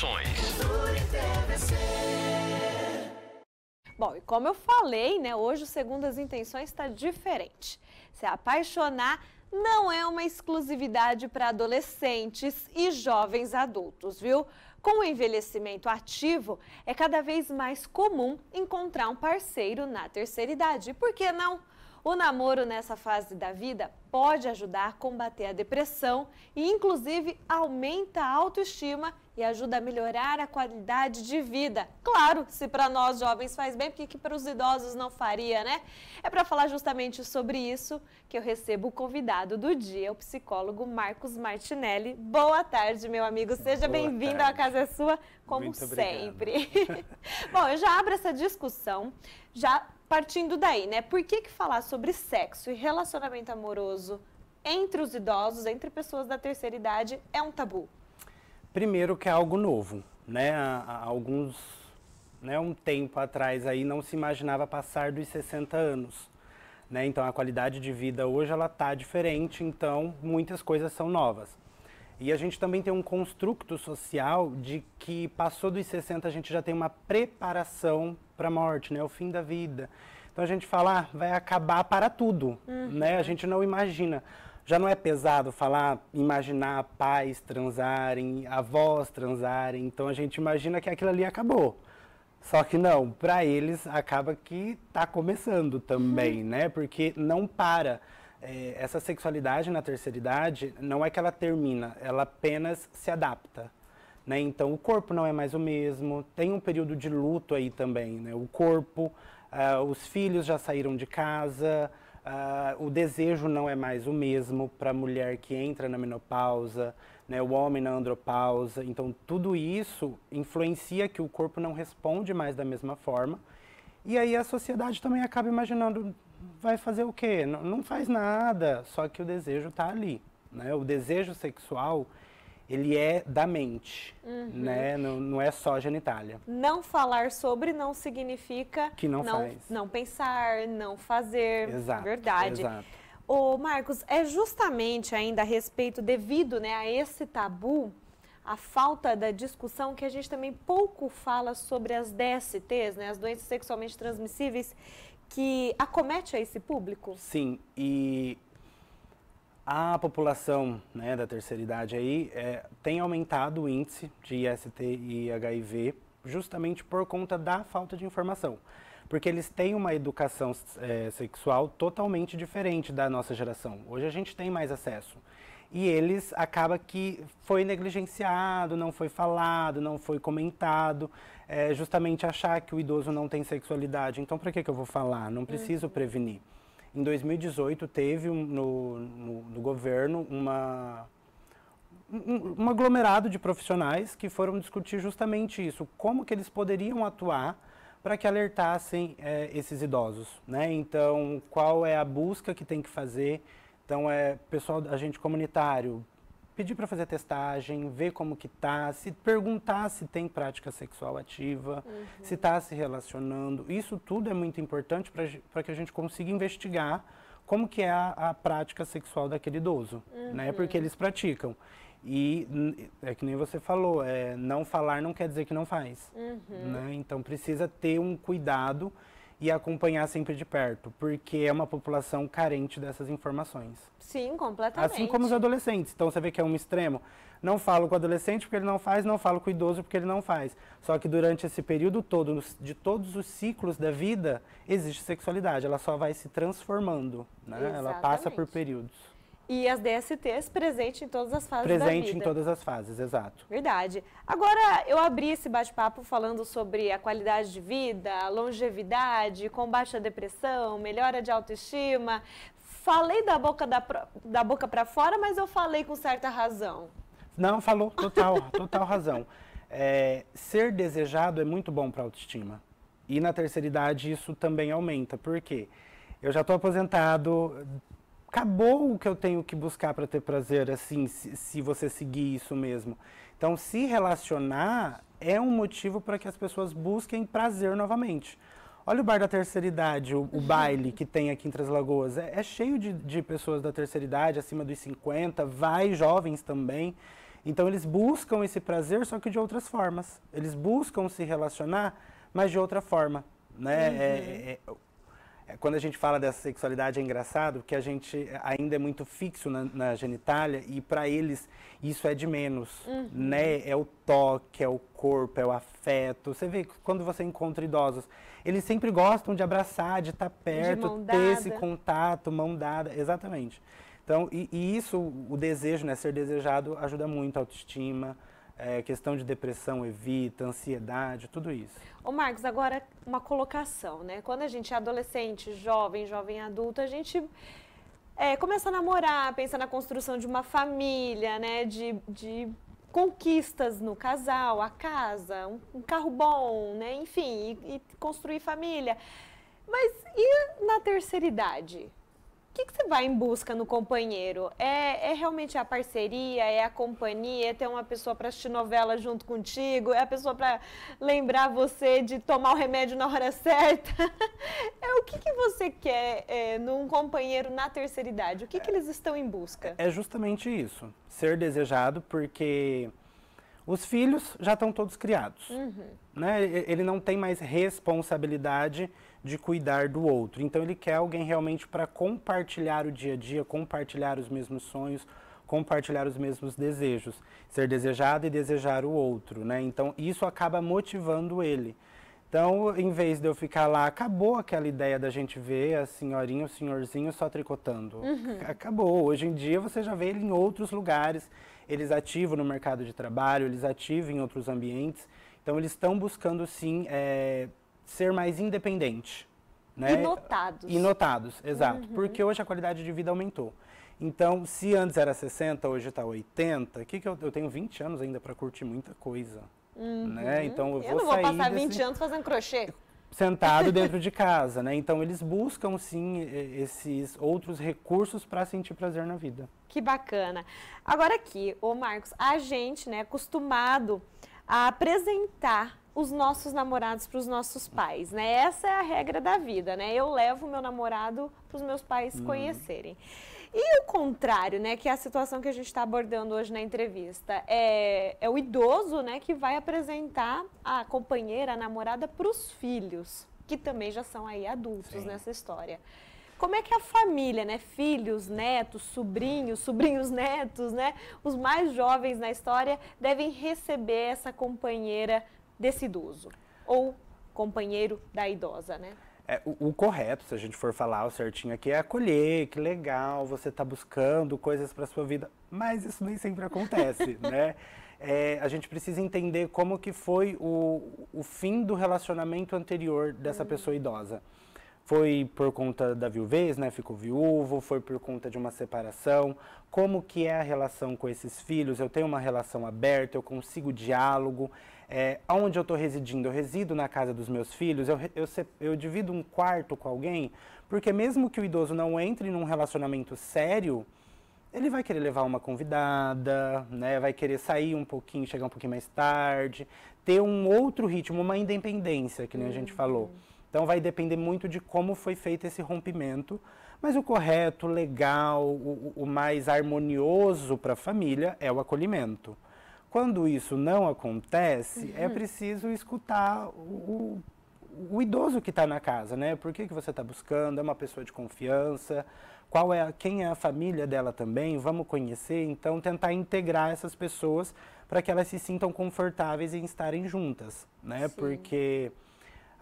informações. Bom, e como eu falei, né, hoje o as Intenções está diferente. Se apaixonar não é uma exclusividade para adolescentes e jovens adultos, viu? Com o envelhecimento ativo, é cada vez mais comum encontrar um parceiro na terceira idade. Por que não? O namoro nessa fase da vida pode ajudar a combater a depressão e, inclusive, aumenta a autoestima e ajuda a melhorar a qualidade de vida. Claro, se para nós jovens faz bem, porque que para os idosos não faria, né? É para falar justamente sobre isso que eu recebo o convidado do dia, o psicólogo Marcos Martinelli. Boa tarde, meu amigo. Seja bem-vindo à Casa é Sua, como Muito sempre. Bom, eu já abro essa discussão, já partindo daí, né? Por que, que falar sobre sexo e relacionamento amoroso entre os idosos, entre pessoas da terceira idade, é um tabu? Primeiro que é algo novo, né? Há, há alguns, né, um tempo atrás aí não se imaginava passar dos 60 anos. Né? Então a qualidade de vida hoje ela tá diferente, então muitas coisas são novas. E a gente também tem um construto social de que passou dos 60 a gente já tem uma preparação para a morte, né? O fim da vida. Então a gente fala, ah, vai acabar para tudo, uhum. né? A gente não imagina. Já não é pesado falar, imaginar pais transarem, avós transarem. Então a gente imagina que aquilo ali acabou. Só que não, para eles acaba que está começando também, uhum. né? Porque não para. É, essa sexualidade na terceira idade não é que ela termina, ela apenas se adapta. Né? Então, o corpo não é mais o mesmo, tem um período de luto aí também. Né? O corpo, uh, os filhos já saíram de casa, uh, o desejo não é mais o mesmo para a mulher que entra na menopausa, né? o homem na andropausa. Então, tudo isso influencia que o corpo não responde mais da mesma forma. E aí a sociedade também acaba imaginando, vai fazer o quê? Não, faz nada, só que o desejo está ali. Né? O desejo sexual ele é da mente, uhum. né? Não, não, é só genitália. Não falar sobre não significa que não, não faz. não pensar, não fazer. Exato. Verdade. Exato. Ô, Marcos, é justamente ainda a respeito devido, né, a esse tabu, a falta da discussão que a gente também pouco fala sobre as DSTs, né, as doenças sexualmente transmissíveis que acomete a esse público? Sim, e a população né, da terceira idade aí é, tem aumentado o índice de IST e HIV justamente por conta da falta de informação. Porque eles têm uma educação é, sexual totalmente diferente da nossa geração. Hoje a gente tem mais acesso. E eles acaba que foi negligenciado, não foi falado, não foi comentado, é, justamente achar que o idoso não tem sexualidade. Então, para que, que eu vou falar? Não preciso uhum. prevenir. Em 2018 teve um, no, no, no, governo uma, um, um aglomerado de profissionais que foram discutir justamente isso, como que eles poderiam atuar para que alertassem é, esses idosos, né? Então, qual é a busca que tem que fazer? Então, é pessoal, agente comunitário, pedir para fazer testagem, ver como que tá, se perguntar se tem prática sexual ativa, uhum. se está se relacionando. Isso tudo é muito importante para que a gente consiga investigar como que é a, a prática sexual daquele idoso, né? uhum. né? Porque eles praticam. E é que nem você falou, é, não falar não quer dizer que não faz. Uhum. Né? Então precisa ter um cuidado e acompanhar sempre de perto, porque é uma população carente dessas informações. Sim, completamente. Assim como os adolescentes. Então você vê que é um extremo. Não falo com o adolescente porque ele não faz, não falo com o idoso porque ele não faz. Só que durante esse período todo, de todos os ciclos da vida, existe sexualidade. Ela só vai se transformando, né? Exatamente. Ela passa por períodos. E as DSTs presentes em todas as fases presente da vida. Presente em todas as fases, exato. Verdade. Agora, eu abri esse bate-papo falando sobre a qualidade de vida, longevidade, combate à depressão, melhora de autoestima. Falei da boca, da, da boca para fora, mas eu falei com certa razão. Não, falou, total, total razão. É, ser desejado é muito bom para a autoestima. E na terceira idade isso também aumenta. Por quê? Eu já estou aposentado, acabou o que eu tenho que buscar para ter prazer, assim, se, se, você seguir isso mesmo. Então, se relacionar é um motivo para que as pessoas busquem prazer novamente. Olha o bar da terceira idade, o, o uhum. baile que tem aqui em Três Lagoas. É, é cheio de, de pessoas da terceira idade, acima dos 50, vai jovens também. Então, eles buscam esse prazer, só que de outras formas. Eles buscam se relacionar, mas de outra forma. Né? É, uhum. É, é, é, quando a gente fala dessa sexualidade é engraçado que a gente é, ainda é muito fixo na, na genitália e para eles isso é de menos, uhum. né? É o toque, é o corpo, é o afeto. Você vê que quando você encontra idosos, eles sempre gostam de abraçar, de tá estar perto, de ter esse contato, mão dada, exatamente. Então, e, e isso, o desejo, né, ser desejado ajuda muito a autoestima, é, questão de depressão evita, ansiedade, tudo isso. Ô Marcos, agora uma colocação, né? Quando a gente é adolescente, jovem, jovem adulto, a gente é, começa a namorar, pensa na construção de uma família, né? De, de conquistas no casal, a casa, um, um carro bom, né? Enfim, e, e construir família. Mas e na terceira idade? O que, que, você vai em busca no companheiro? É, é, realmente a parceria, é a companhia, é ter uma pessoa para assistir novela junto contigo, é a pessoa para lembrar você de tomar o remédio na hora certa. é o que, que você quer é, num companheiro na terceira idade? O que, que eles estão em busca? É, é justamente isso, ser desejado, porque os filhos já estão todos criados, uhum. né? Ele não tem mais responsabilidade de cuidar do outro. Então ele quer alguém realmente para compartilhar o dia a dia, compartilhar os mesmos sonhos, compartilhar os mesmos desejos, ser desejado e desejar o outro, né? Então isso acaba motivando ele. Então, em vez de eu ficar lá, acabou aquela ideia da gente ver a senhorinha, o senhorzinho só tricotando. Uhum. Acabou. Hoje em dia você já vê ele em outros lugares, eles ativos no mercado de trabalho, eles ativos em outros ambientes. Então, eles estão buscando sim é, ser mais independente. Né? E notados. E notados, exato. Uhum. Porque hoje a qualidade de vida aumentou. Então, se antes era 60, hoje está 80, que que eu, eu tenho 20 anos ainda para curtir muita coisa. Né? Uhum. Né? Então, eu, eu não vou passar desse... 20 anos fazendo crochê sentado dentro de casa, né? Então eles buscam sim esses outros recursos para sentir prazer na vida. Que bacana. Agora aqui, o Marcos, a gente, né, é acostumado a apresentar os nossos namorados para os nossos pais, né? Essa é a regra da vida, né? Eu levo meu namorado para os meus pais uhum. conhecerem. E o contrário, né? Que é a situação que a gente está abordando hoje na entrevista. É, é o idoso, né? Que vai apresentar a companheira, a namorada para os filhos, que também já são aí adultos Sim. nessa história. Como é que a família, né? Filhos, netos, sobrinhos, sobrinhos netos, né? Os mais jovens na história devem receber essa companheira desse idoso ou companheiro da idosa, né? É, o, o, correto, se a gente for falar o certinho aqui, é acolher, que legal, você está buscando coisas para sua vida, mas isso nem sempre acontece, né? É, a gente precisa entender como que foi o, o fim do relacionamento anterior dessa hum. pessoa idosa. Foi por conta da viuvez, né? Ficou viúvo, foi por conta de uma separação. Como que é a relação com esses filhos? Eu tenho uma relação aberta, eu consigo diálogo. É, onde eu estou residindo? Eu resido na casa dos meus filhos? Eu, eu, eu divido um quarto com alguém? Porque mesmo que o idoso não entre num relacionamento sério, ele vai querer levar uma convidada, né? Vai querer sair um pouquinho, chegar um pouquinho mais tarde, ter um outro ritmo, uma independência, que nem a gente uhum. falou. Então vai depender muito de como foi feito esse rompimento, mas o correto, legal, o, o mais harmonioso para a família é o acolhimento. Quando isso não acontece, é uhum. é preciso escutar o, o idoso que está na casa, né? Por que, que você está buscando? É uma pessoa de confiança? Qual é a, quem é a família dela também? Vamos conhecer, então tentar integrar essas pessoas para que elas se sintam confortáveis em estarem juntas, né? Sim. Porque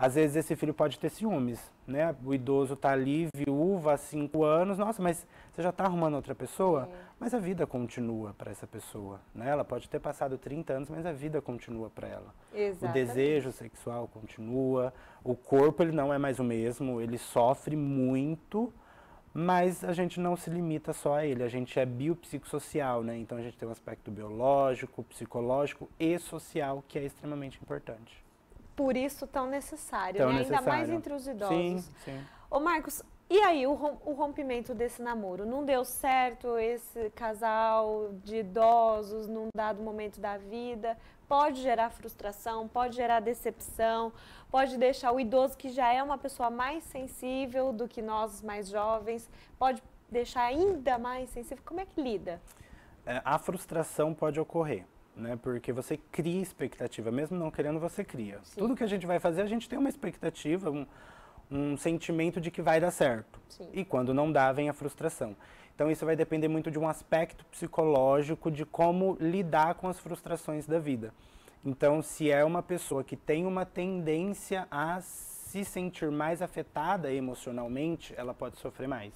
às vezes esse filho pode ter ciúmes, né? O idoso está ali, viúva há cinco anos, nossa, mas você já está arrumando outra pessoa? Sim. É. Mas a vida continua para essa pessoa, né? Ela pode ter passado 30 anos, mas a vida continua para ela. Exatamente. O desejo sexual continua, o corpo ele não é mais o mesmo, ele sofre muito, mas a gente não se limita só a ele, a gente é biopsicossocial, né? Então a gente tem um aspecto biológico, psicológico e social que é extremamente importante por isso tão necessário, tão né? necessário. ainda mais entre os idosos. Sim, sim. Ô Marcos, e aí o, rompimento desse namoro? Não deu certo esse casal de idosos num dado momento da vida? Pode gerar frustração, pode gerar decepção, pode deixar o idoso que já é uma pessoa mais sensível do que nós mais jovens, pode deixar ainda mais sensível. Como é que lida? É, a frustração pode ocorrer né? Porque você cria expectativa, mesmo não querendo, você cria. Sim. Tudo que a gente vai fazer, a gente tem uma expectativa, um, um sentimento de que vai dar certo. Sim. E quando não dá, vem a frustração. Então isso vai depender muito de um aspecto psicológico de como lidar com as frustrações da vida. Então, se é uma pessoa que tem uma tendência a se sentir mais afetada emocionalmente, ela pode sofrer mais.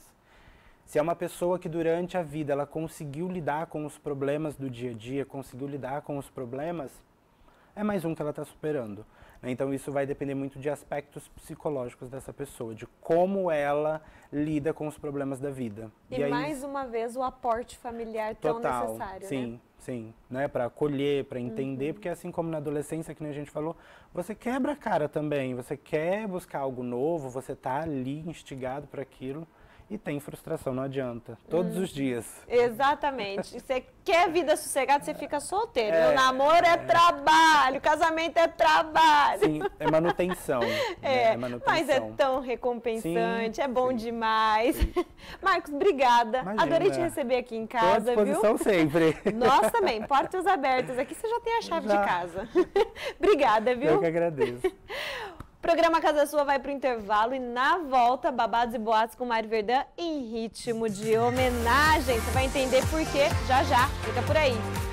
Se é uma pessoa que durante a vida ela conseguiu lidar com os problemas do dia a dia, conseguiu lidar com os problemas, é mais um que ela está superando. Né? Então isso vai depender muito de aspectos psicológicos dessa pessoa, de como ela lida com os problemas da vida. E, e aí, mais uma vez o aporte familiar total, tão necessário, né? sim, né? Sim, né? Para acolher, para uhum. entender, uhum. porque assim como na adolescência que a gente falou, você quebra a cara também, você quer buscar algo novo, você está ali instigado para aquilo. E tem frustração, não adianta. Todos hum. os dias. Exatamente. Você quer vida sossegada, você fica solteiro. É, o namoro é, é, trabalho, casamento é trabalho. Sim, é manutenção. É, né? é manutenção. É mas é tão recompensante, sim, é bom sim, demais. Sim. Marcos, obrigada. Imagina. Adorei te receber aqui em casa, Tô à disposição viu? sempre. Nós também, portas abertas. Aqui você já tem a chave já. de casa. obrigada, viu? Eu que agradeço. Programa Casa Sua vai pro intervalo e na volta, babados e boatos com Mário Verdã em ritmo de homenagem. Você vai entender por quê já já. Fica por aí.